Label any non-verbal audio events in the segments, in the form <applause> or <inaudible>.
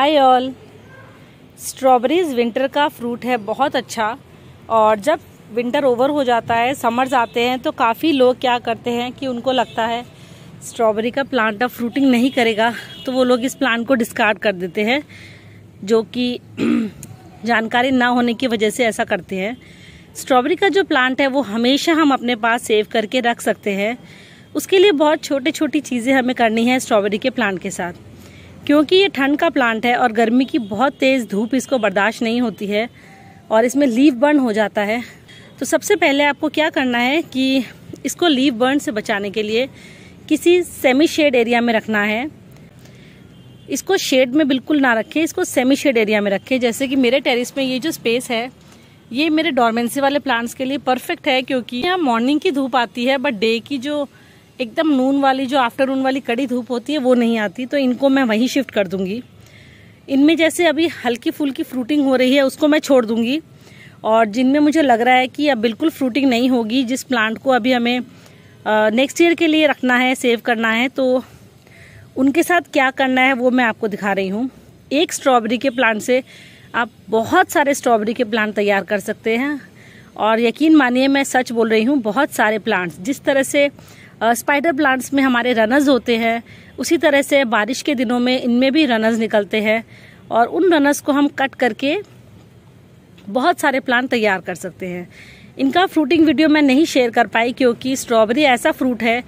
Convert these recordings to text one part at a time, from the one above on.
हाय all strawberries winter का fruit है बहुत अच्छा और जब विंटर ओवर हो जाता है समर्स आते हैं तो काफ़ी लोग क्या करते हैं कि उनको लगता है स्ट्रॉबेरी का प्लांट अब फ्रूटिंग नहीं करेगा तो वो लोग इस प्लांट को डिस्कार्ड कर देते हैं जो कि <clears throat> जानकारी ना होने की वजह से ऐसा करते हैं स्ट्रॉबेरी का जो प्लांट है वो हमेशा हम अपने पास सेव करके रख सकते हैं उसके लिए बहुत छोटी छोटी चीज़ें हमें करनी है स्ट्रॉबेरी के प्लांट के साथ क्योंकि ये ठंड का प्लांट है और गर्मी की बहुत तेज़ धूप इसको बर्दाश्त नहीं होती है और इसमें लीव बर्न हो जाता है तो सबसे पहले आपको क्या करना है कि इसको लीव बर्न से बचाने के लिए किसी सेमी शेड एरिया में रखना है इसको शेड में बिल्कुल ना रखें इसको सेमी शेड एरिया में रखें जैसे कि मेरे टेरिस में ये जो स्पेस है ये मेरे डॉर्मेंसी वाले प्लांट्स के लिए परफेक्ट है क्योंकि यहाँ मॉर्निंग की धूप आती है बट डे की जो एकदम नून वाली जो आफ्टरनून वाली कड़ी धूप होती है वो नहीं आती तो इनको मैं वहीं शिफ्ट कर दूँगी इनमें जैसे अभी हल्की फुल्की फ्रूटिंग हो रही है उसको मैं छोड़ दूंगी और जिनमें मुझे लग रहा है कि अब बिल्कुल फ्रूटिंग नहीं होगी जिस प्लांट को अभी हमें नेक्स्ट ईयर के लिए रखना है सेव करना है तो उनके साथ क्या करना है वो मैं आपको दिखा रही हूँ एक स्ट्रॉबेरी के प्लांट से आप बहुत सारे स्ट्रॉबेरी के प्लांट तैयार कर सकते हैं और यकीन मानिए मैं सच बोल रही हूँ बहुत सारे प्लांट्स जिस तरह से स्पाइडर प्लांट्स में हमारे रनर्स होते हैं उसी तरह से बारिश के दिनों में इनमें भी रनर्स निकलते हैं और उन रनर्स को हम कट करके बहुत सारे प्लांट तैयार कर सकते हैं इनका फ्रूटिंग वीडियो मैं नहीं शेयर कर पाई क्योंकि स्ट्रॉबेरी ऐसा फ्रूट है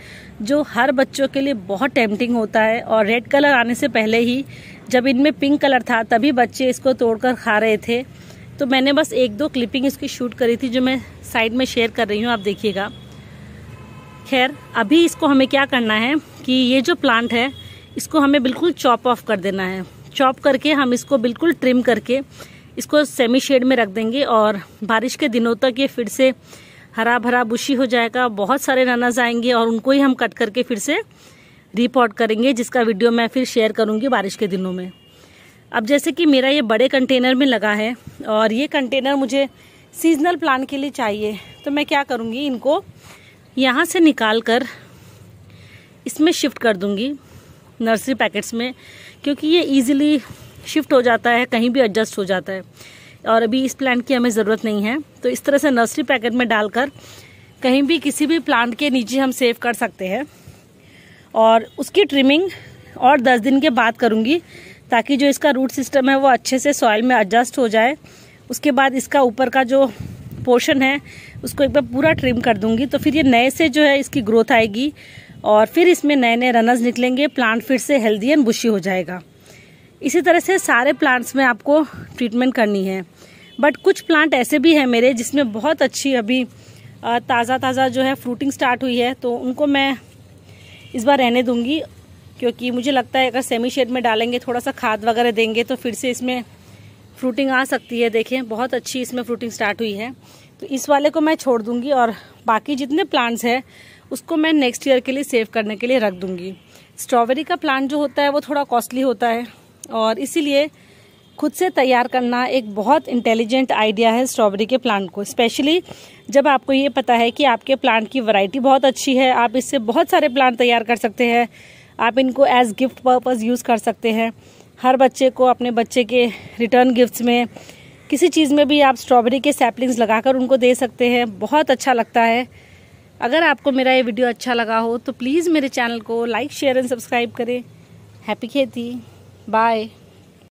जो हर बच्चों के लिए बहुत टेम्पटिंग होता है और रेड कलर आने से पहले ही जब इनमें पिंक कलर था तभी बच्चे इसको तोड़कर खा रहे थे तो मैंने बस एक दो क्लिपिंग इसकी शूट करी थी जो मैं साइड में शेयर कर रही हूँ आप देखिएगा खैर अभी इसको हमें क्या करना है कि ये जो प्लांट है इसको हमें बिल्कुल चॉप ऑफ कर देना है चॉप करके हम इसको बिल्कुल ट्रिम करके इसको सेमी शेड में रख देंगे और बारिश के दिनों तक ये फिर से हरा भरा बुशी हो जाएगा बहुत सारे ननाज आएंगे और उनको ही हम कट करके फिर से रिपोर्ट करेंगे जिसका वीडियो मैं फिर शेयर करूंगी बारिश के दिनों में अब जैसे कि मेरा ये बड़े कंटेनर में लगा है और ये कंटेनर मुझे सीजनल प्लांट के लिए चाहिए तो मैं क्या करूँगी इनको यहाँ से निकाल कर इसमें शिफ्ट कर दूँगी नर्सरी पैकेट्स में क्योंकि ये इजीली शिफ्ट हो जाता है कहीं भी एडजस्ट हो जाता है और अभी इस प्लांट की हमें ज़रूरत नहीं है तो इस तरह से नर्सरी पैकेट में डालकर कहीं भी किसी भी प्लांट के नीचे हम सेव कर सकते हैं और उसकी ट्रिमिंग और दस दिन के बाद करूँगी ताकि जो इसका रूट सिस्टम है वो अच्छे से सॉइल में एडजस्ट हो जाए उसके बाद इसका ऊपर का जो पोर्शन है उसको एक बार पूरा ट्रिम कर दूंगी तो फिर ये नए से जो है इसकी ग्रोथ आएगी और फिर इसमें नए नए रनर्स निकलेंगे प्लांट फिर से हेल्दी एंड बुशी हो जाएगा इसी तरह से सारे प्लांट्स में आपको ट्रीटमेंट करनी है बट कुछ प्लांट ऐसे भी हैं मेरे जिसमें बहुत अच्छी अभी ताज़ा ताज़ा जो है फ्रूटिंग स्टार्ट हुई है तो उनको मैं इस बार रहने दूंगी क्योंकि मुझे लगता है अगर सेमी शेड में डालेंगे थोड़ा सा खाद वगैरह देंगे तो फिर से इसमें फ्रूटिंग आ सकती है देखें बहुत अच्छी इसमें फ्रूटिंग स्टार्ट हुई है तो इस वाले को मैं छोड़ दूंगी और बाकी जितने प्लांट्स हैं उसको मैं नेक्स्ट ईयर के लिए सेव करने के लिए रख दूंगी स्ट्रॉबेरी का प्लांट जो होता है वो थोड़ा कॉस्टली होता है और इसीलिए खुद से तैयार करना एक बहुत इंटेलिजेंट आइडिया है स्ट्रॉबेरी के प्लांट को स्पेशली जब आपको ये पता है कि आपके प्लांट की वैरायटी बहुत अच्छी है आप इससे बहुत सारे प्लांट तैयार कर सकते हैं आप इनको एज गिफ्ट पर्पज़ यूज़ कर सकते हैं हर बच्चे को अपने बच्चे के रिटर्न गिफ्ट्स में किसी चीज़ में भी आप स्ट्रॉबेरी के सैपलिंग्स लगाकर उनको दे सकते हैं बहुत अच्छा लगता है अगर आपको मेरा ये वीडियो अच्छा लगा हो तो प्लीज़ मेरे चैनल को लाइक शेयर एंड सब्सक्राइब करें हैप्पी खेती बाय